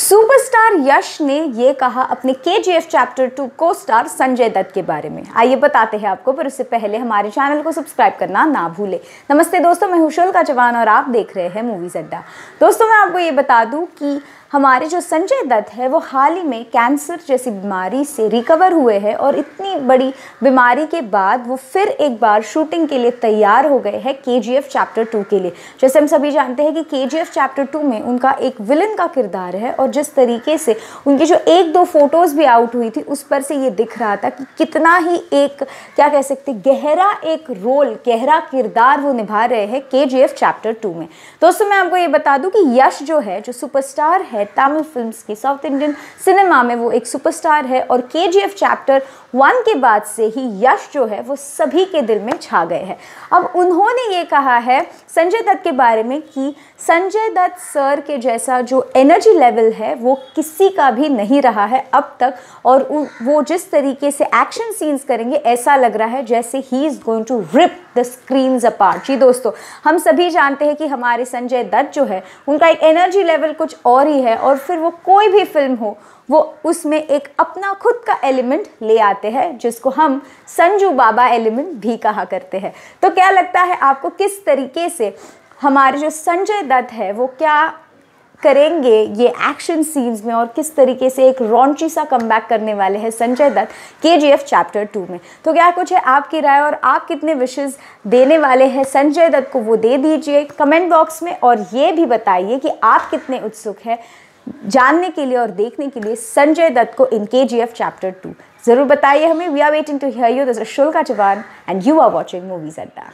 superstar यश ने ये कहा अपने K G F chapter two को स्टार संजय दत्त के बारे में आइए बताते हैं आपको पर उससे पहले हमारे चैनल को सब्सक्राइब करना ना भूले नमस्ते दोस्तों मैं हुशोल का जवान और आप देख रहे हैं मूवीज अड्डा दोस्तों मैं आपको ये बता दूं कि हमारे जो संजय दत्त है वो हाल ही में कैंसर जैसी बीमारी से रिकवर हुए हैं और इतनी बड़ी बीमारी के बाद वो फिर एक बार शूटिंग के लिए तैयार हो गए हैं के चैप्टर टू के लिए जैसे हम सभी जानते हैं कि के चैप्टर टू में उनका एक विलन का किरदार है और जिस तरीके से उनकी जो एक दो फ़ोटोज़ भी आउट हुई थी उस पर से ये दिख रहा था कि कितना ही एक क्या कह सकते गहरा एक रोल गहरा किरदार वो निभा रहे हैं के चैप्टर टू में दोस्तों मैं आपको ये बता दूँ कि यश जो है जो सुपरस्टार है है तमिल फिल्म्स की साउथ इंडियन सिनेमा में वो एक सुपरस्टार है और के चैप्टर वन के बाद से ही यश जो है वो सभी के दिल में छा गए हैं अब उन्होंने ये कहा है संजय दत्त के बारे में कि संजय दत्त सर के जैसा जो एनर्जी लेवल है वो किसी का भी नहीं रहा है अब तक और वो जिस तरीके से एक्शन सीन्स करेंगे ऐसा लग रहा है जैसे ही is going to rip the screens apart जी दोस्तों हम सभी जानते हैं कि हमारे संजय दत्त जो है उनका एक एनर्जी लेवल कुछ और ही है है और फिर वो कोई भी फिल्म हो वो उसमें एक अपना खुद का एलिमेंट ले आते हैं जिसको हम संजू बाबा एलिमेंट भी कहा करते हैं तो क्या लगता है आपको किस तरीके से हमारे जो संजय दत्त है वो क्या करेंगे ये एक्शन सीन्स में और किस तरीके से एक रॉन्ची सा कम करने वाले हैं संजय दत्त के चैप्टर टू में तो क्या कुछ है आपकी राय और आप कितने विशेष देने वाले हैं संजय दत्त को वो दे दीजिए कमेंट बॉक्स में और ये भी बताइए कि आप कितने उत्सुक हैं जानने के लिए और देखने के लिए संजय दत्त को इन के जी एफ चैप्टर टू ज़रूर बताइए हमें we are waiting to hear you this शुल्का जवान and you are watching movies अड्डा